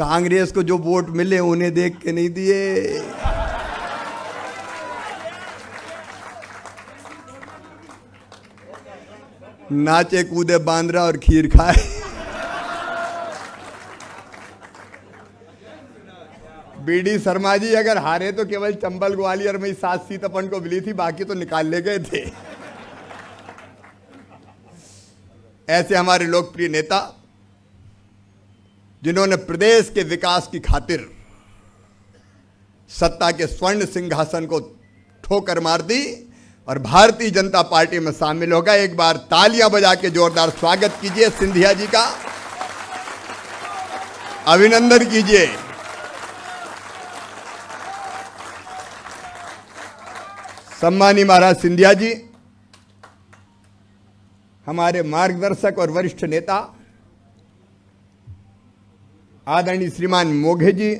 कांग्रेस को जो वोट मिले उन्हें देख के नहीं दिए नाचे कूदे बांद्रा और खीर खाए बीडी शर्मा जी अगर हारे तो केवल चंबल ग्वालियर में सात सीट अपन को मिली थी बाकी तो निकाल ले गए थे ऐसे हमारे लोकप्रिय नेता जिन्होंने प्रदेश के विकास की खातिर सत्ता के स्वर्ण सिंहासन को ठोकर मार दी और भारतीय जनता पार्टी में शामिल होगा एक बार तालियां बजा के जोरदार स्वागत कीजिए सिंधिया जी का अभिनंदन कीजिए सम्मानी महाराज सिंधिया जी हमारे मार्गदर्शक और वरिष्ठ नेता आदरणीय श्रीमान मोघे जी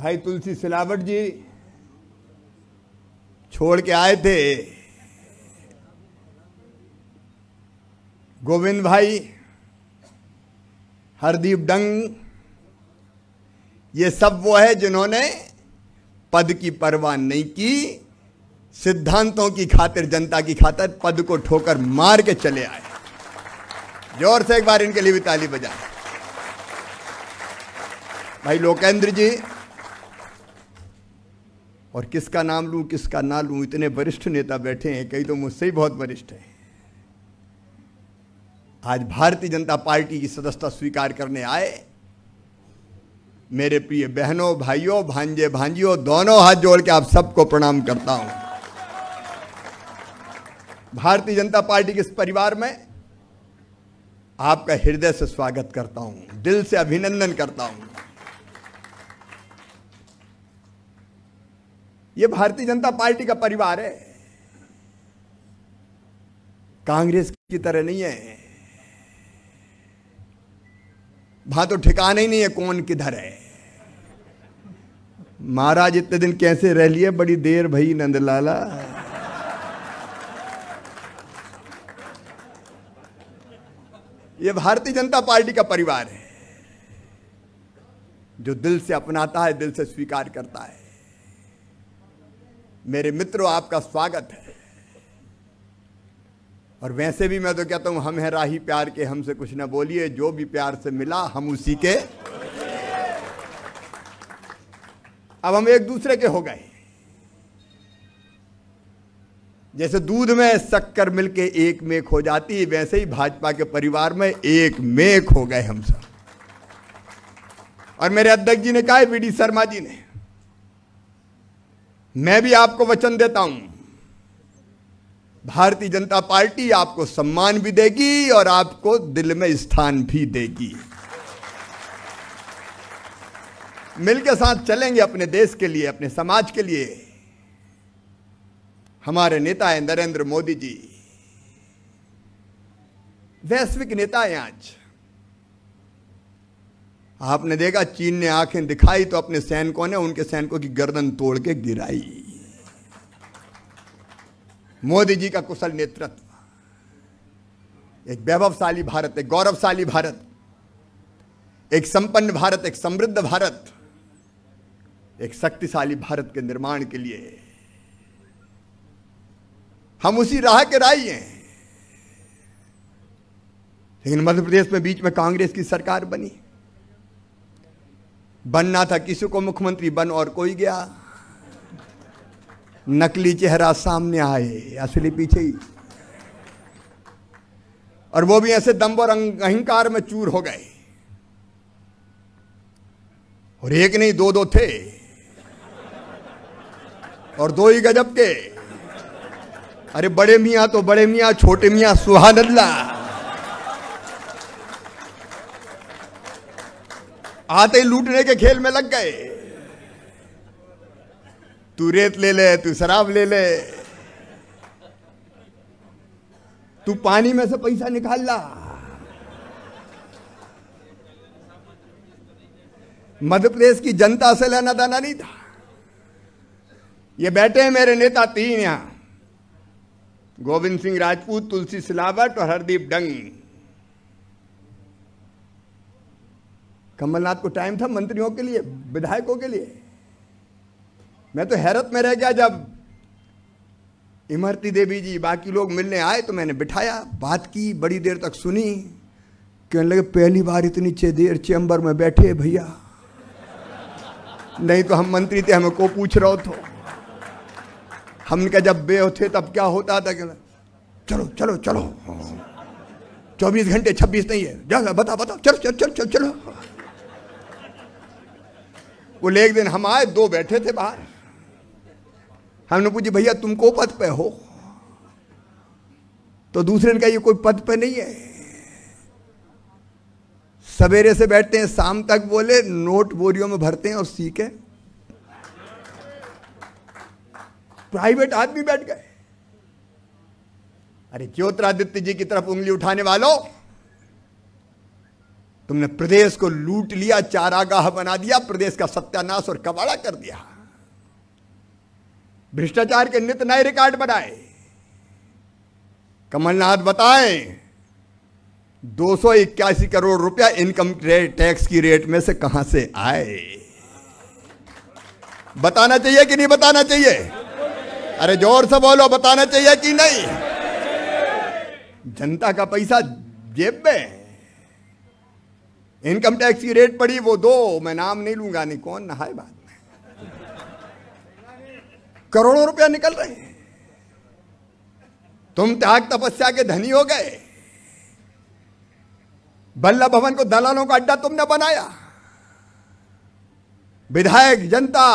भाई तुलसी सिलावट जी छोड़ के आए थे गोविंद भाई हरदीप डंग ये सब वो है जिन्होंने पद की परवाह नहीं की सिद्धांतों की खातिर जनता की खातिर पद को ठोकर मार के चले आए जोर से एक बार इनके लिए भी ताली बजा भाई लोकेंद्र जी और किसका नाम लू किसका ना लू इतने वरिष्ठ नेता बैठे हैं कई तो मुझसे ही बहुत वरिष्ठ हैं आज भारतीय जनता पार्टी की सदस्यता स्वीकार करने आए मेरे प्रिय बहनों भाइयों भांजे भांजियों दोनों हाथ जोड़ के आप सबको प्रणाम करता हूं भारतीय जनता पार्टी के इस परिवार में आपका हृदय से स्वागत करता हूं दिल से अभिनंदन करता हूं यह भारतीय जनता पार्टी का परिवार है कांग्रेस की तरह नहीं है वहां तो ठिकाने ही नहीं है कौन किधर है महाराज इतने दिन कैसे रह लिए बड़ी देर भई नंदलाला ये भारतीय जनता पार्टी का परिवार है जो दिल से अपनाता है दिल से स्वीकार करता है मेरे मित्रों आपका स्वागत है और वैसे भी मैं तो कहता हूं हम है राही प्यार के हमसे कुछ ना बोलिए जो भी प्यार से मिला हम उसी के अब हम एक दूसरे के हो गए जैसे दूध में शक्कर मिलके एक मेक हो जाती है वैसे ही भाजपा के परिवार में एक मेक हो गए हम सब और मेरे अध्यक्ष जी ने कहा है डी शर्मा जी ने मैं भी आपको वचन देता हूं भारतीय जनता पार्टी आपको सम्मान भी देगी और आपको दिल में स्थान भी देगी मिलकर साथ चलेंगे अपने देश के लिए अपने समाज के लिए हमारे नेता है नरेंद्र मोदी जी वैश्विक नेता है आज आपने देखा चीन ने आंखें दिखाई तो अपने सैनिकों ने उनके सैनिकों की गर्दन तोड़ के गिराई मोदी जी का कुशल नेतृत्व एक वैभवशाली भारत एक गौरवशाली भारत एक संपन्न भारत एक समृद्ध भारत एक शक्तिशाली भारत के निर्माण के लिए हम उसी राह के राही हैं लेकिन मध्य प्रदेश में बीच में कांग्रेस की सरकार बनी बनना था किसी को मुख्यमंत्री बन और कोई गया नकली चेहरा सामने आए असली पीछे ही और वो भी ऐसे दम्ब और अहंकार में चूर हो गए और एक नहीं दो दो थे और दो ही गजब के अरे बड़े मियाँ तो बड़े मियाँ छोटे मियाँ सुहान अल्लाह आते ही लूटने के खेल में लग गए तू रेत ले ले तू शराब ले ले तू पानी में से पैसा निकाल ला मध्य प्रदेश की जनता से लेना देना नहीं था ये बैठे हैं मेरे नेता तीन यहां गोविंद सिंह राजपूत तुलसी सिलावट और हरदीप डंग कमलनाथ को टाइम था मंत्रियों के लिए विधायकों के लिए मैं तो हैरत में रह गया जब इमरती देवी जी बाकी लोग मिलने आए तो मैंने बिठाया बात की बड़ी देर तक सुनी कहने लगे पहली बार इतनी चे देर चैम्बर में बैठे भैया नहीं तो हम मंत्री थे हमें को पूछ रहे हो तो हमने कहा जब बे थे तब क्या होता था क्या चलो चलो चलो चौबीस घंटे छब्बीस नहीं है जा बता बता चलो चलो चलो चलो चलो बोले एक दिन हम आए दो बैठे थे बाहर हमने पूछी भैया तुम को पद पे हो तो दूसरे ने कहा ये कोई पद पे नहीं है सवेरे से बैठते हैं शाम तक बोले नोट बोरियों में भरते हैं और सीखे प्राइवेट आदमी बैठ गए अरे ज्योतिरादित्य जी की तरफ उंगली उठाने वालों तुमने प्रदेश को लूट लिया चारागाह बना दिया प्रदेश का सत्यानाश और कबाड़ा कर दिया भ्रष्टाचार के नित नए रिकॉर्ड बनाए कमलनाथ बताए दो करोड़ रुपया इनकम टैक्स की रेट में से कहां से आए बताना चाहिए कि नहीं बताना चाहिए अरे जोर से बोलो बताना चाहिए कि नहीं जनता का पैसा जेब में इनकम टैक्स की रेट पड़ी वो दो मैं नाम नहीं लूंगा नहीं कौन नहाए बात में करोड़ों रुपया निकल रहे हैं तुम त्याग तपस्या के धनी हो गए बल्ला भवन को दलालों का अड्डा तुमने बनाया विधायक जनता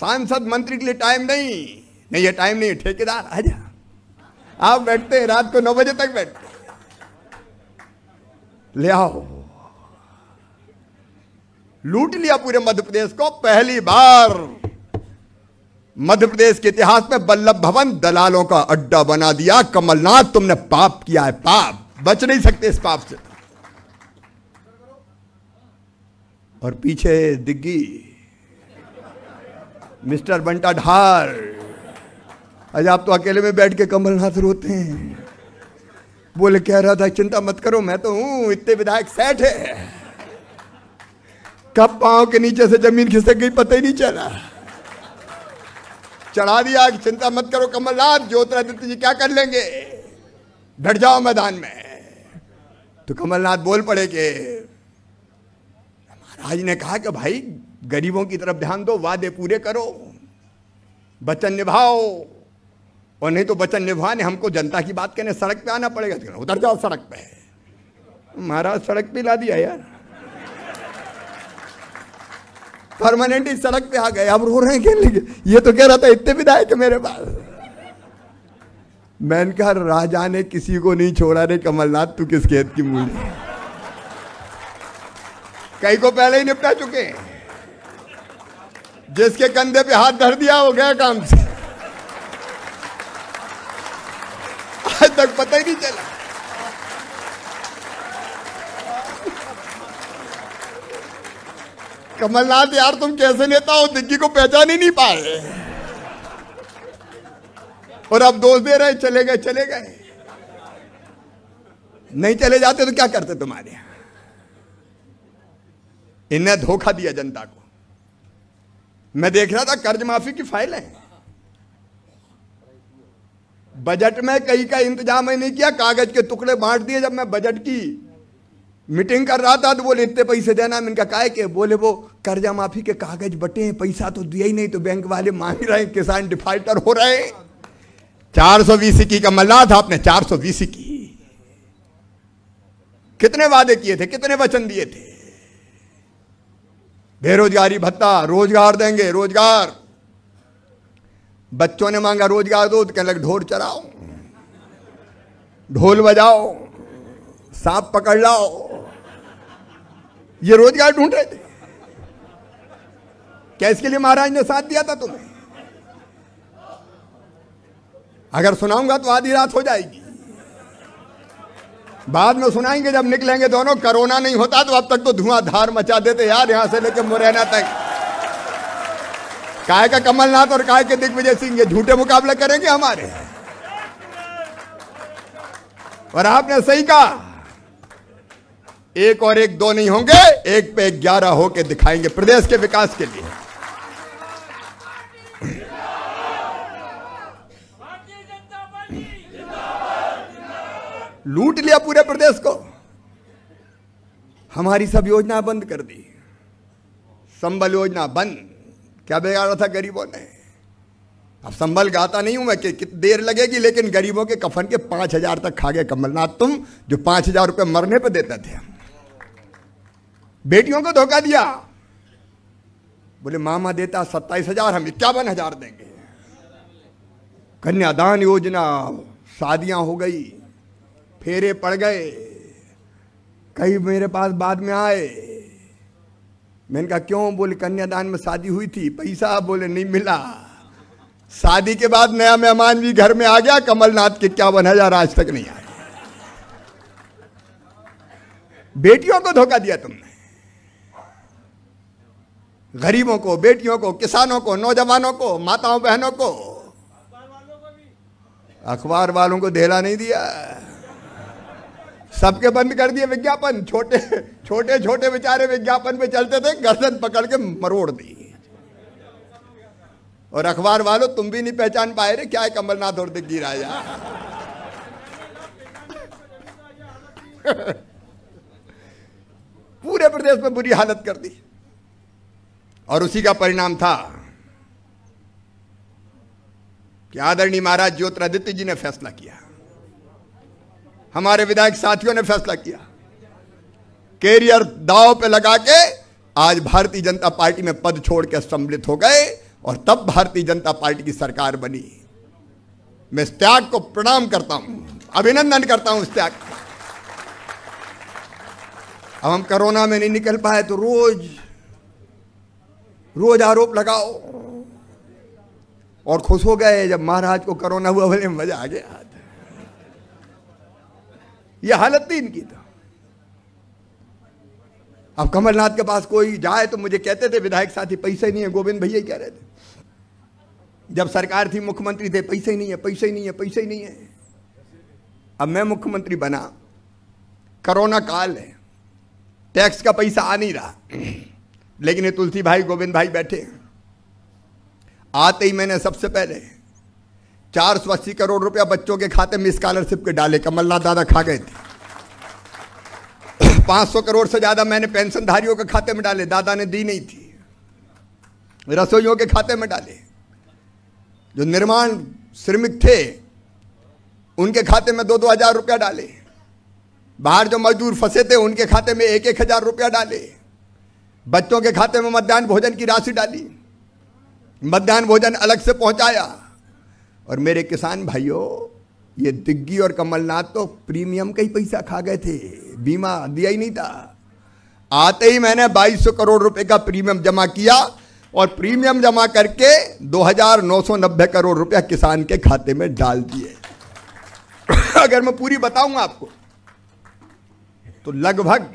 सांसद मंत्री के लिए टाइम नहीं नहीं ये टाइम नहीं ठेकेदार आ जा आप बैठते हैं रात को नौ बजे तक बैठते ले आओ लूट लिया पूरे मध्य प्रदेश को पहली बार मध्य प्रदेश के इतिहास में बल्लभ भवन दलालों का अड्डा बना दिया कमलनाथ तुमने पाप किया है पाप बच नहीं सकते इस पाप से और पीछे दिग्गी मिस्टर बंटा ढाल आज आप तो अकेले में बैठ के कमलनाथ रोते हैं बोले कह रहा था चिंता मत करो मैं तो हूं इतने विधायक सेठ है कब पांव के नीचे से जमीन खिसक गई पता ही नहीं चला चढ़ा दिया चिंता मत करो कमलनाथ ज्योतिरादित्य जी क्या कर लेंगे डट जाओ मैदान में तो कमलनाथ बोल पड़े के महाराज ने कहा कि भाई गरीबों की तरफ ध्यान दो वादे पूरे करो वचन निभाओ और नहीं तो वचन निभाने हमको जनता की बात कहने सड़क पे आना पड़ेगा तो उधर जाओ सड़क पे महाराज सड़क पे ला दिया यार परमानेंटली सड़क पे आ गए अब रो रहे हैं लिए ये तो कह रहा था इतने विधायक मेरे पास मैंने कहा राजा ने किसी को नहीं छोड़ा रे कमलनाथ तू किस खेत की मूली कई को पहले ही निपटा चुके जिसके कंधे पे हाथ धर दिया हो गया काम से तक पता ही नहीं चला कमलनाथ यार तुम कैसे नेता हो दिग्गी को पहचान ही नहीं पाए और अब दोष दे रहे चले गए चले गए नहीं चले जाते तो क्या करते तुम्हारे इनने धोखा दिया जनता को मैं देख रहा था कर्ज माफी की फाइल है बजट में कहीं का इंतजाम ही नहीं किया कागज के टुकड़े बांट दिए जब मैं बजट की मीटिंग कर रहा था तो बोले इतने पैसे देना है इनका काय के बोले वो कर्जा माफी के कागज बटे हैं पैसा तो दिया ही नहीं तो बैंक वाले मांग रहे हैं किसान डिफाल्टर हो रहे हैं चार सौ बीस की का मल्ला था आपने चार सौ बीस की कितने वादे किए थे कितने वचन दिए थे बेरोजगारी भत्ता रोजगार देंगे रोजगार बच्चों ने मांगा रोजगार दो तो कहने लगे ढोल चराओ ढोल बजाओ सांप पकड़ लाओ ये रोजगार ढूंढ रहे थे क्या इसके लिए महाराज ने साथ दिया था तुम्हें अगर सुनाऊंगा तो आधी रात हो जाएगी बाद में सुनाएंगे जब निकलेंगे दोनों कोरोना नहीं होता तो अब तक तो धुआं धार मचा देते यार यहां से लेकर मुरैना तक काय का कमलनाथ और काय के दिग्विजय सिंह ये झूठे मुकाबले करेंगे हमारे और आपने सही कहा एक और एक दो नहीं होंगे एक पे ग्यारह होके दिखाएंगे प्रदेश के विकास के लिए लूट लिया पूरे प्रदेश को हमारी सब योजना बंद कर दी संबल योजना बंद क्या बिगाड़ा था गरीबों ने अब संभल गाता नहीं हूं मैं कि देर लगेगी लेकिन गरीबों के कफन के पांच हजार तक खा गए कमलनाथ तुम जो पांच हजार रुपये मरने पर देते थे बेटियों को धोखा दिया बोले मामा देता सत्ताईस हजार हम इक्यावन हजार देंगे कन्यादान योजना शादियां हो गई फेरे पड़ गए कई मेरे पास बाद में आए मैंने कहा क्यों बोले कन्यादान में शादी हुई थी पैसा बोले नहीं मिला शादी के बाद नया मेहमान भी घर में आ गया कमलनाथ के इक्यावन हजार आज तक नहीं आया बेटियों को धोखा दिया तुमने गरीबों को बेटियों को किसानों को नौजवानों को माताओं बहनों को अखबार वालों को देला नहीं दिया सबके बंद कर दिए विज्ञापन छोटे छोटे छोटे बेचारे विज्ञापन पे चलते थे गर्दन पकड़ के मरोड़ दी और अखबार वालों तुम भी नहीं पहचान पाए रे क्या है कमलनाथ और दिग्गी राजा पूरे प्रदेश में बुरी हालत कर दी और उसी का परिणाम था कि आदरणीय महाराज ज्योतिरादित्य जी ने फैसला किया हमारे विधायक साथियों ने फैसला किया कैरियर दाव पे लगा के आज भारतीय जनता पार्टी में पद छोड़ के सम्मिलित हो गए और तब भारतीय जनता पार्टी की सरकार बनी मैं इस त्याग को प्रणाम करता हूं अभिनंदन करता हूं इस त्याग अब हम कोरोना में नहीं निकल पाए तो रोज रोज आरोप लगाओ और खुश हो गए जब महाराज को कोरोना हुआ बोले मजा आ गया ये हालत थी इनकी तो अब कमलनाथ के पास कोई जाए तो मुझे कहते थे विधायक साथी पैसे नहीं है गोविंद भैया कह रहे थे जब सरकार थी मुख्यमंत्री थे पैसे ही नहीं है पैसे ही नहीं है पैसे ही नहीं है अब मैं मुख्यमंत्री बना कोरोना काल है टैक्स का पैसा आ नहीं रहा लेकिन ये तुलसी भाई गोविंद भाई बैठे आते ही मैंने सबसे पहले चार सौ अस्सी करोड़ रुपया बच्चों के खाते में स्कॉलरशिप के डाले कमलनाथ दादा खा गए थे पाँच सौ करोड़ से ज़्यादा मैंने पेंशनधारियों के खाते में डाले दादा ने दी नहीं थी रसोइयों के खाते में डाले जो निर्माण श्रमिक थे उनके खाते में दो दो हज़ार रुपया डाले बाहर जो मजदूर फंसे थे उनके खाते में एक एक हज़ार रुपया डाले बच्चों के खाते में मध्यान्ह भोजन की राशि डाली मध्यान्ह भोजन अलग से पहुंचाया और मेरे किसान भाइयों ये दिग्गी और कमलनाथ तो प्रीमियम का ही पैसा खा गए थे बीमा दिया ही नहीं था आते ही मैंने 2200 करोड़ रुपए का प्रीमियम जमा किया और प्रीमियम जमा करके 2990 करोड़ रुपया किसान के खाते में डाल दिए अगर मैं पूरी बताऊंगा आपको तो लगभग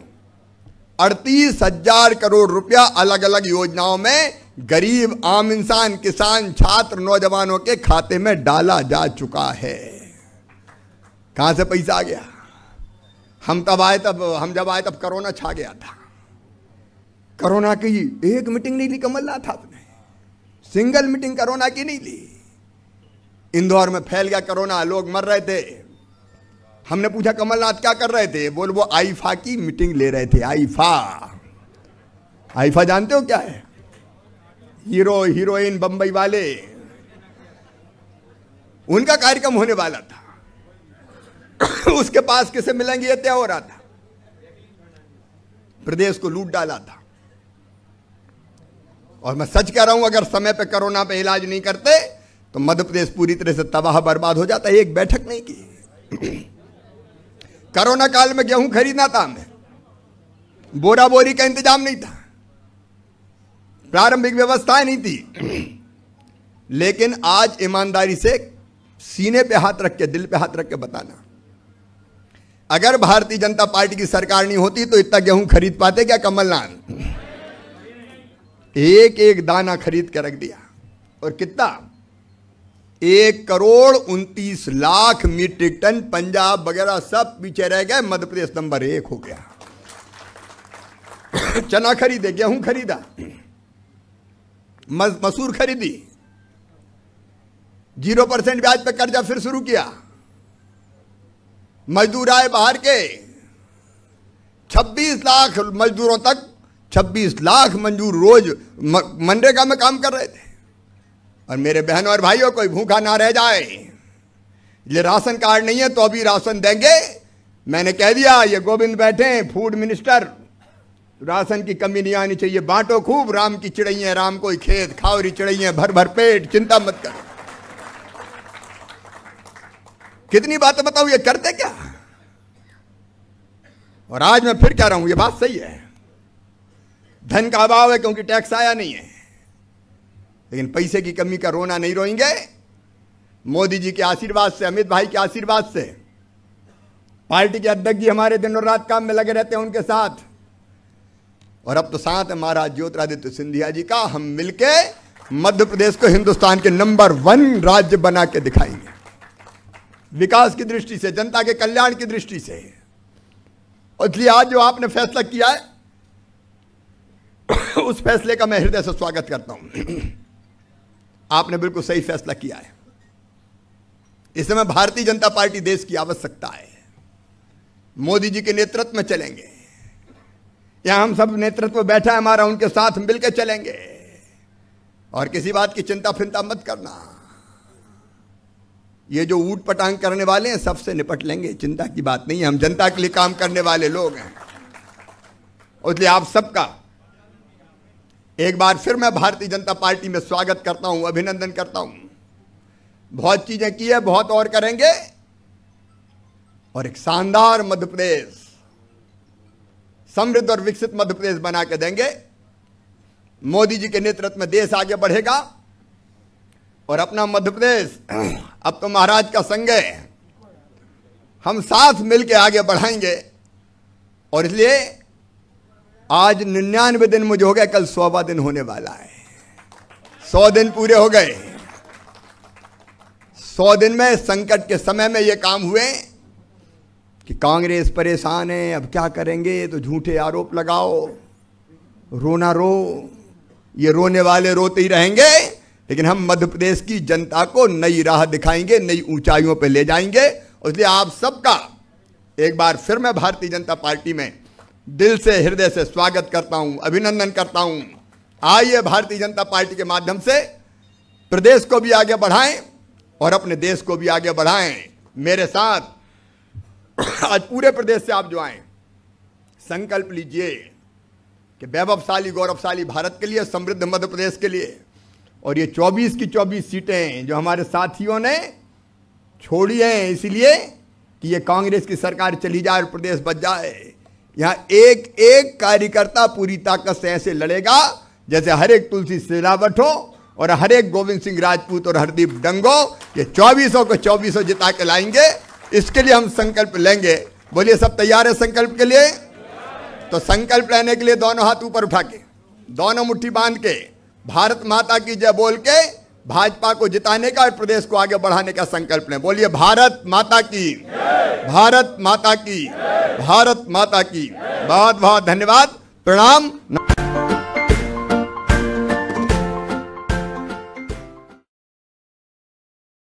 अड़तीस हजार करोड़ रुपया अलग अलग योजनाओं में गरीब आम इंसान किसान छात्र नौजवानों के खाते में डाला जा चुका है कहाँ से पैसा आ गया हम तब आए तब हम जब आए तब कोरोना छा गया था कोरोना की एक मीटिंग नहीं ली कमलनाथ आपने सिंगल मीटिंग कोरोना की नहीं ली इंदौर में फैल गया कोरोना लोग मर रहे थे हमने पूछा कमलनाथ क्या कर रहे थे बोल वो आईफा की मीटिंग ले रहे थे आईफा आईफा जानते हो क्या है हीरो हीरोइन बंबई वाले उनका कार्यक्रम होने वाला था उसके पास किसे मिलेंगे यह तय हो रहा था प्रदेश को लूट डाला था और मैं सच कह रहा हूं अगर समय पे कोरोना पे इलाज नहीं करते तो मध्य प्रदेश पूरी तरह से तबाह बर्बाद हो जाता एक बैठक नहीं की कोरोना काल में गेहूं खरीदना था हमें बोरा बोरी का इंतजाम नहीं था प्रारंभिक व्यवस्थाएं नहीं थी लेकिन आज ईमानदारी से सीने पे हाथ रख के दिल पे हाथ रख के बताना अगर भारतीय जनता पार्टी की सरकार नहीं होती तो इतना गेहूं खरीद पाते क्या कमलनाथ एक एक दाना खरीद के रख दिया और कितना एक करोड़ उनतीस लाख मीट्रिक टन पंजाब वगैरह सब पीछे रह गए मध्य प्रदेश नंबर एक हो गया चना खरीदे गेहूं खरीदा मसूर खरीदी जीरो परसेंट ब्याज पर कर्जा फिर शुरू किया मजदूर आए बाहर के 26 लाख मजदूरों तक 26 लाख मंजूर रोज मनरेगा में काम कर रहे थे और मेरे बहनों और भाइयों कोई भूखा ना रह जाए ये राशन कार्ड नहीं है तो अभी राशन देंगे मैंने कह दिया ये गोविंद बैठे फूड मिनिस्टर राशन की कमी नहीं आनी चाहिए बांटो खूब राम की चिड़ैया राम कोई खेत खावरी चिड़ैया भर भर पेट चिंता मत करो कितनी बातें बताऊं ये करते क्या और आज मैं फिर कह रहा हूं ये बात सही है धन का अभाव है क्योंकि टैक्स आया नहीं है लेकिन पैसे की कमी का रोना नहीं रोएंगे मोदी जी के आशीर्वाद से अमित भाई के आशीर्वाद से पार्टी के अध्यक्ष जी हमारे दिन और रात काम में लगे रहते हैं उनके साथ और अब तो साथ है महाराज ज्योतिरादित्य सिंधिया जी का हम मिलके मध्य प्रदेश को हिंदुस्तान के नंबर वन राज्य बना के दिखाएंगे विकास की दृष्टि से जनता के कल्याण की दृष्टि से और इसलिए आज जो आपने फैसला किया है उस फैसले का मैं हृदय से स्वागत करता हूं आपने बिल्कुल सही फैसला किया है इस समय भारतीय जनता पार्टी देश की आवश्यकता है मोदी जी के नेतृत्व में चलेंगे यहां हम सब नेतृत्व बैठा है हमारा उनके साथ मिलकर चलेंगे और किसी बात की चिंता फिंता मत करना ये जो ऊट पटांग करने वाले हैं सबसे निपट लेंगे चिंता की बात नहीं है हम जनता के लिए काम करने वाले लोग हैं इसलिए आप सबका एक बार फिर मैं भारतीय जनता पार्टी में स्वागत करता हूं अभिनंदन करता हूं बहुत चीजें की है बहुत और करेंगे और एक शानदार मध्य प्रदेश समृद्ध और विकसित मध्य प्रदेश बना के देंगे मोदी जी के नेतृत्व में देश आगे बढ़ेगा और अपना मध्य प्रदेश अब तो महाराज का संग है हम साथ मिलके आगे बढ़ाएंगे और इसलिए आज निन्यानवे दिन मुझे हो गया कल सौवा दिन होने वाला है सौ दिन पूरे हो गए सौ दिन में संकट के समय में ये काम हुए कि कांग्रेस परेशान है अब क्या करेंगे तो झूठे आरोप लगाओ रोना रो ये रोने वाले रोते ही रहेंगे लेकिन हम मध्य प्रदेश की जनता को नई राह दिखाएंगे नई ऊंचाइयों पर ले जाएंगे इसलिए आप सबका एक बार फिर मैं भारतीय जनता पार्टी में दिल से हृदय से स्वागत करता हूं अभिनंदन करता हूं आइए भारतीय जनता पार्टी के माध्यम से प्रदेश को भी आगे बढ़ाएं और अपने देश को भी आगे बढ़ाएं मेरे साथ आज पूरे प्रदेश से आप जो आए संकल्प लीजिए कि वैभवशाली गौरवशाली भारत के लिए समृद्ध मध्य प्रदेश के लिए और ये 24 की 24 सीटें जो हमारे साथियों ने छोड़ी हैं इसलिए कि ये कांग्रेस की सरकार चली जाए और प्रदेश बच जाए यहाँ एक एक कार्यकर्ता पूरी ताकत से ऐसे लड़ेगा जैसे हर एक तुलसी सिलावट हो और हर एक गोविंद सिंह राजपूत और हरदीप डंगो ये चौबीसों को चौबीसों जिता के लाएंगे इसके लिए हम संकल्प लेंगे बोलिए सब तैयार है संकल्प के लिए तो संकल्प लेने के लिए दोनों हाथ ऊपर उठा के दोनों मुट्ठी बांध के भारत माता की जय बोल के भाजपा को जिताने का और प्रदेश को आगे बढ़ाने का संकल्प लें बोलिए भारत माता की भारत माता की भारत माता की बहुत बहुत धन्यवाद प्रणाम